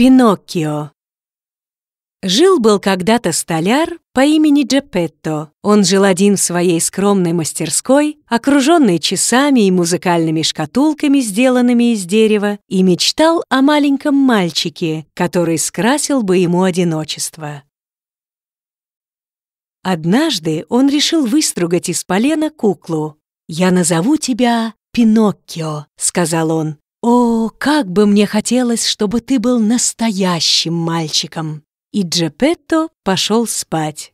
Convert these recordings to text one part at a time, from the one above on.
Пиноккио. Жил-был когда-то столяр по имени Джепетто. Он жил один в своей скромной мастерской, окруженный часами и музыкальными шкатулками, сделанными из дерева, и мечтал о маленьком мальчике, который скрасил бы ему одиночество. Однажды он решил выстругать из полена куклу. «Я назову тебя Пиноккио», — сказал он как бы мне хотелось, чтобы ты был настоящим мальчиком!» И Джепетто пошел спать.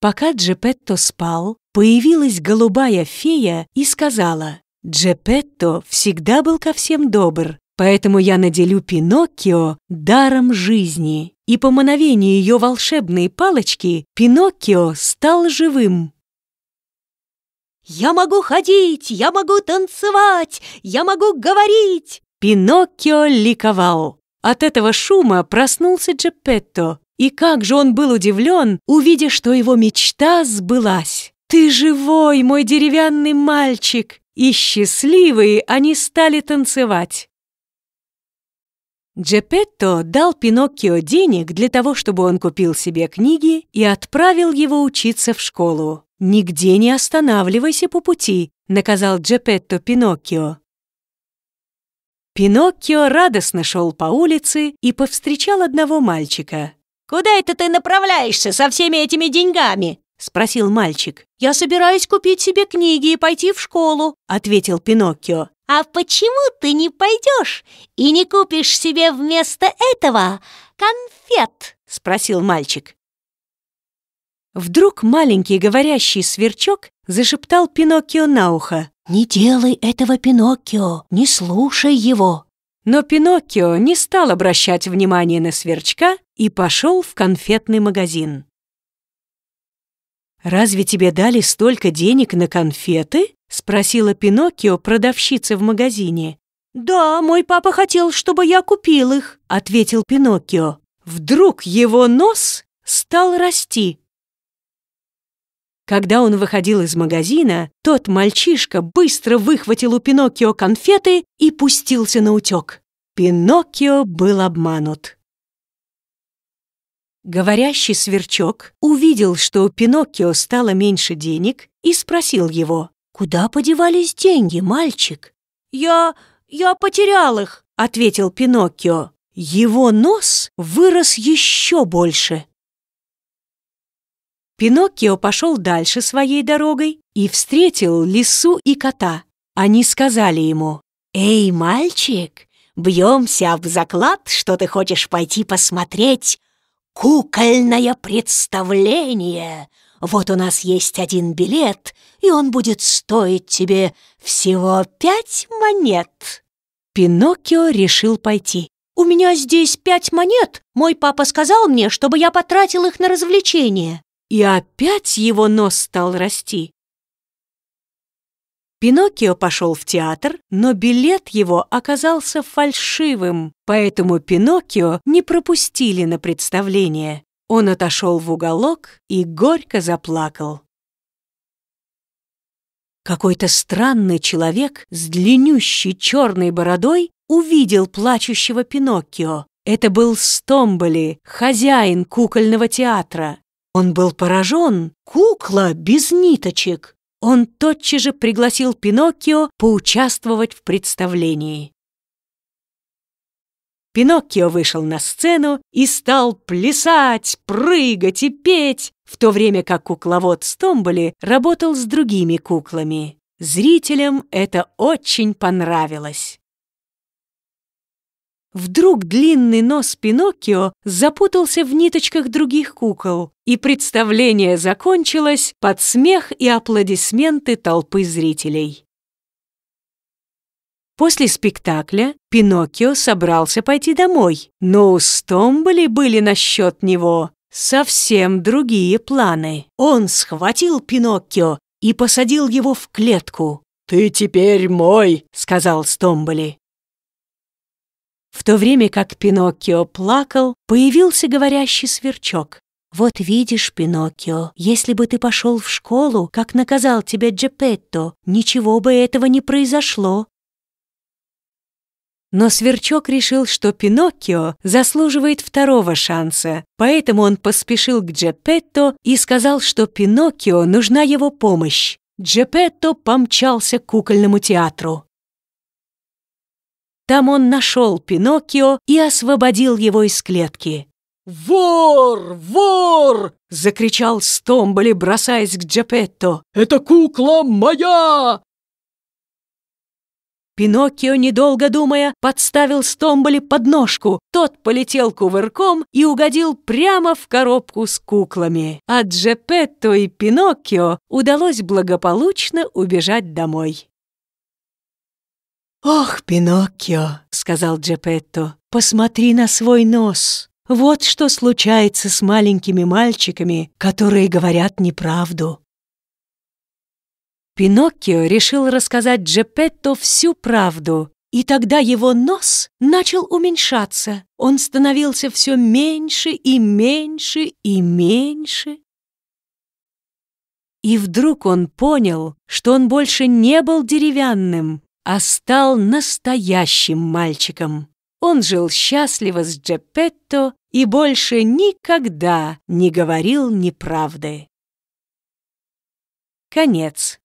Пока Джепетто спал, появилась голубая фея и сказала, «Джепетто всегда был ко всем добр, поэтому я наделю Пиноккио даром жизни». И по мановению ее волшебной палочки Пиноккио стал живым. «Я могу ходить! Я могу танцевать! Я могу говорить!» Пиноккио ликовал. От этого шума проснулся Джеппетто. И как же он был удивлен, увидя, что его мечта сбылась. «Ты живой, мой деревянный мальчик!» И счастливые они стали танцевать. Джеппетто дал Пиноккио денег для того, чтобы он купил себе книги и отправил его учиться в школу. «Нигде не останавливайся по пути», — наказал Джепетто Пиноккио. Пиноккио радостно шел по улице и повстречал одного мальчика. «Куда это ты направляешься со всеми этими деньгами?» — спросил мальчик. «Я собираюсь купить себе книги и пойти в школу», — ответил Пиноккио. «А почему ты не пойдешь и не купишь себе вместо этого конфет?» — спросил мальчик. Вдруг маленький говорящий сверчок зашептал Пиноккио на ухо. «Не делай этого, Пиноккио! Не слушай его!» Но Пиноккио не стал обращать внимания на сверчка и пошел в конфетный магазин. «Разве тебе дали столько денег на конфеты?» — спросила Пиноккио продавщица в магазине. «Да, мой папа хотел, чтобы я купил их», — ответил Пиноккио. Вдруг его нос стал расти. Когда он выходил из магазина, тот мальчишка быстро выхватил у Пиноккио конфеты и пустился на утек. Пиноккио был обманут. Говорящий сверчок увидел, что у Пиноккио стало меньше денег, и спросил его, «Куда подевались деньги, мальчик?» «Я... я потерял их», — ответил Пиноккио. Его нос вырос еще больше. Пиноккио пошел дальше своей дорогой и встретил лису и кота. Они сказали ему, «Эй, мальчик, бьемся об заклад, что ты хочешь пойти посмотреть кукольное представление. Вот у нас есть один билет, и он будет стоить тебе всего пять монет». Пиноккио решил пойти. «У меня здесь пять монет. Мой папа сказал мне, чтобы я потратил их на развлечения» и опять его нос стал расти. Пиноккио пошел в театр, но билет его оказался фальшивым, поэтому Пиноккио не пропустили на представление. Он отошел в уголок и горько заплакал. Какой-то странный человек с длиннющей черной бородой увидел плачущего Пиноккио. Это был Стомболи, хозяин кукольного театра. Он был поражен. Кукла без ниточек. Он тотчас же пригласил Пиноккио поучаствовать в представлении. Пиноккио вышел на сцену и стал плясать, прыгать и петь, в то время как кукловод Стомболи работал с другими куклами. Зрителям это очень понравилось. Вдруг длинный нос Пиноккио запутался в ниточках других кукол, и представление закончилось под смех и аплодисменты толпы зрителей. После спектакля Пиноккио собрался пойти домой, но у Стомболи были насчет него совсем другие планы. Он схватил Пиноккио и посадил его в клетку. «Ты теперь мой», — сказал Стомболи. В то время как Пиноккио плакал, появился говорящий сверчок. «Вот видишь, Пиноккио, если бы ты пошел в школу, как наказал тебя Джепетто, ничего бы этого не произошло». Но Сверчок решил, что Пиноккио заслуживает второго шанса, поэтому он поспешил к Джепетто и сказал, что Пиноккио нужна его помощь. Джепетто помчался к кукольному театру. Там он нашел Пиноккио и освободил его из клетки. «Вор! Вор!» — закричал Стомболи, бросаясь к Джапетто. «Это кукла моя!» Пиноккио, недолго думая, подставил Стомболи под ножку. Тот полетел кувырком и угодил прямо в коробку с куклами. А Джапетто и Пиноккио удалось благополучно убежать домой. «Ох, Пиноккио!» — сказал Джепетто. «Посмотри на свой нос! Вот что случается с маленькими мальчиками, которые говорят неправду!» Пиноккио решил рассказать Джепетто всю правду, и тогда его нос начал уменьшаться. Он становился все меньше и меньше и меньше. И вдруг он понял, что он больше не был деревянным, а стал настоящим мальчиком. Он жил счастливо с Джеппетто и больше никогда не говорил неправды. Конец.